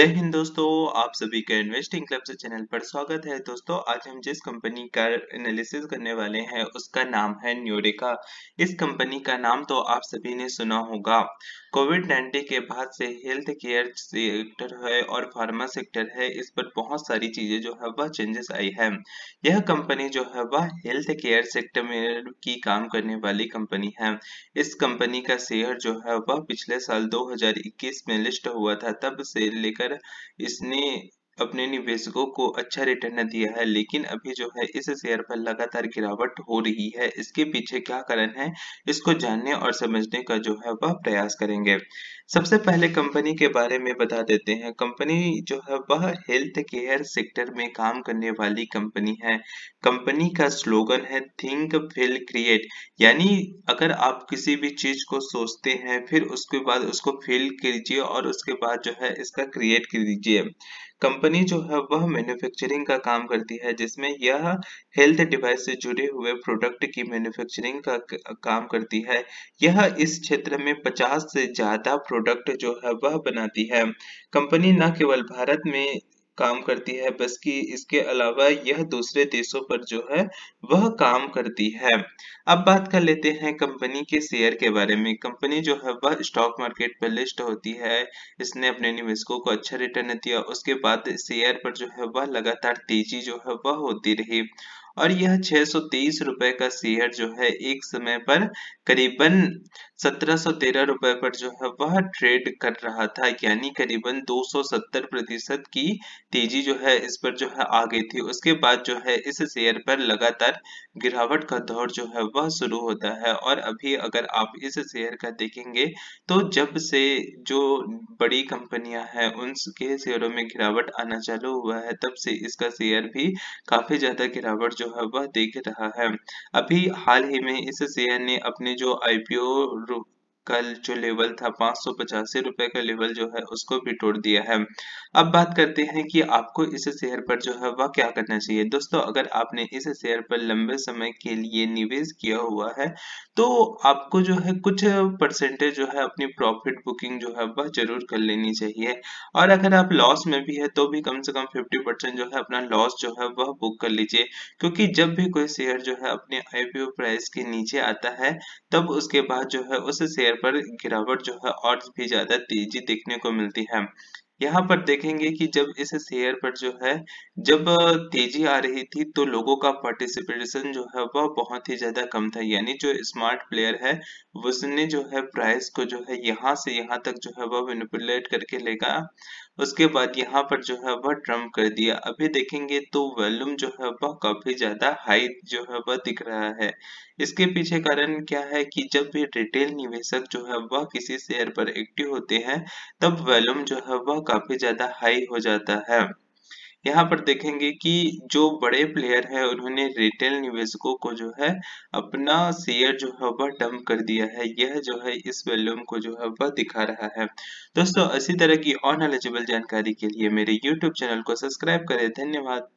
जय हिंद दोस्तों आप सभी के इन्वेस्टिंग क्लब से चैनल पर स्वागत है दोस्तों आज हम जिस कंपनी का एनालिसिस करने वाले हैं उसका नाम है न्यूरिका इस कंपनी का नाम तो आप सभी ने सुना होगा कोविड नाइन्टीन के बाद से हेल्थ केयर सेक्टर है और फार्मा सेक्टर है इस पर बहुत सारी चीजें जो है वह चेंजेस आई है यह कंपनी जो है वह हेल्थ केयर सेक्टर में की काम करने वाली कंपनी है इस कंपनी का शेयर जो है वह पिछले साल दो में लिस्ट हुआ था तब से लेकर واحد अपने निवेशकों को अच्छा रिटर्न दिया है लेकिन अभी जो है इस शेयर पर लगातार गिरावट हो रही है इसके पीछे क्या कारण है इसको जानने और समझने का जो है वह प्रयास करेंगे सबसे पहले कंपनी के बारे में बता देते हैं कंपनी जो है वह हेल्थ केयर सेक्टर में काम करने वाली कंपनी है कंपनी का स्लोगन है थिंक फिल क्रिएट यानी अगर आप किसी भी चीज को सोचते हैं फिर उसके बाद उसको फिल कीजिए और उसके बाद जो है इसका क्रिएट कीजिए कंपनी कंपनी जो है वह मैन्युफैक्चरिंग का काम करती है जिसमें यह हेल्थ डिवाइस से जुड़े हुए प्रोडक्ट की मैन्युफैक्चरिंग का काम करती है यह इस क्षेत्र में 50 से ज्यादा प्रोडक्ट जो है वह बनाती है कंपनी न केवल भारत में काम करती है बल्कि इसके अलावा यह दूसरे देशों पर जो है वह काम करती है अब बात कर लेते हैं कंपनी के शेयर के बारे में कंपनी जो है वह स्टॉक मार्केट पर लिस्ट होती है इसने अपने निवेशकों को अच्छा रिटर्न दिया उसके बाद शेयर पर जो है वह लगातार तेजी जो है वह होती रही और यह छह सौ तेईस रुपए का शेयर जो है एक समय पर करीबन सत्रह रुपए पर जो है वह ट्रेड कर रहा था यानी करीबन 270 प्रतिशत की तेजी जो है इस पर जो है आ गई थी उसके बाद जो है इस शेयर पर लगातार गिरावट का दौर जो है वह शुरू होता है और अभी अगर आप इस शेयर का देखेंगे तो जब से जो बड़ी कंपनियां हैं उनके शेयरों में गिरावट आना चालू हुआ है तब से इसका शेयर भी काफी ज्यादा गिरावट जो है वह देख रहा है अभी हाल ही में इस शेयर ने अपने जो आईपीओ कल जो लेवल था पांच सौ रुपए का लेवल जो है उसको भी तोड़ दिया है अब बात करते हैं कि आपको इस शेयर पर जो है वह क्या करना चाहिए दोस्तों अगर आपने इस शेयर पर लंबे समय के लिए निवेश किया हुआ है तो आपको जो है कुछ परसेंटेज जो है अपनी प्रॉफिट बुकिंग जो है वह जरूर कर लेनी चाहिए और अगर आप लॉस में भी है तो भी कम से कम फिफ्टी जो है अपना लॉस जो है वह बुक कर लीजिए क्योंकि जब भी कोई शेयर जो है अपने आईपीओ प्राइस के नीचे आता है तब उसके बाद जो है उस शेयर पर गिरावट जो है और भी ज्यादा तेजी देखने को मिलती है यहाँ पर देखेंगे कि जब इस शेयर पर जो है जब तेजी आ रही थी तो लोगों का पार्टिसिपेशन जो है वह बहुत ही ज्यादा कम था यानी जो स्मार्ट प्लेयर है उसने जो है प्राइस को जो है यहाँ से यहाँ तक जो है वह मेनिपुलेट करके लेगा उसके बाद यहाँ पर जो है वह ड्रम कर दिया अभी देखेंगे तो वॉल्यूम जो है वह काफी ज्यादा हाई जो है वह दिख रहा है इसके पीछे कारण क्या है कि जब भी रिटेल निवेशक जो है वह किसी शेयर पर एक्टिव होते हैं तब वॉल्यूम जो है वह काफी ज्यादा हाई हो जाता है यहाँ पर देखेंगे कि जो बड़े प्लेयर है उन्होंने रिटेल निवेशकों को जो है अपना शेयर जो है वह डम कर दिया है यह जो है इस वॉल्यूम को जो है वह दिखा रहा है दोस्तों इसी तरह की अनएलिजिबल जानकारी के लिए मेरे यूट्यूब चैनल को सब्सक्राइब करें धन्यवाद